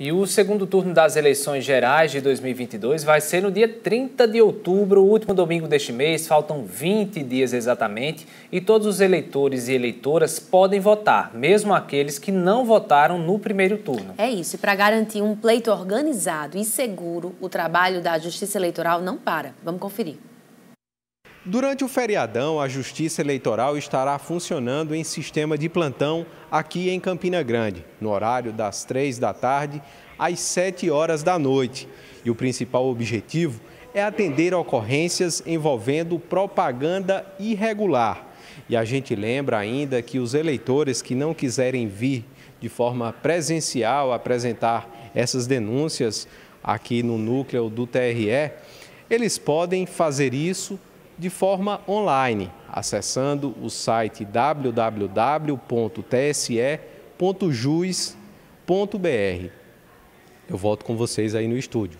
E o segundo turno das eleições gerais de 2022 vai ser no dia 30 de outubro, último domingo deste mês. Faltam 20 dias exatamente e todos os eleitores e eleitoras podem votar, mesmo aqueles que não votaram no primeiro turno. É isso. E para garantir um pleito organizado e seguro, o trabalho da Justiça Eleitoral não para. Vamos conferir. Durante o feriadão, a Justiça Eleitoral estará funcionando em sistema de plantão aqui em Campina Grande, no horário das 3 da tarde às 7 horas da noite. E o principal objetivo é atender ocorrências envolvendo propaganda irregular. E a gente lembra ainda que os eleitores que não quiserem vir de forma presencial apresentar essas denúncias aqui no núcleo do TRE, eles podem fazer isso de forma online, acessando o site www.tse.jus.br. Eu volto com vocês aí no estúdio.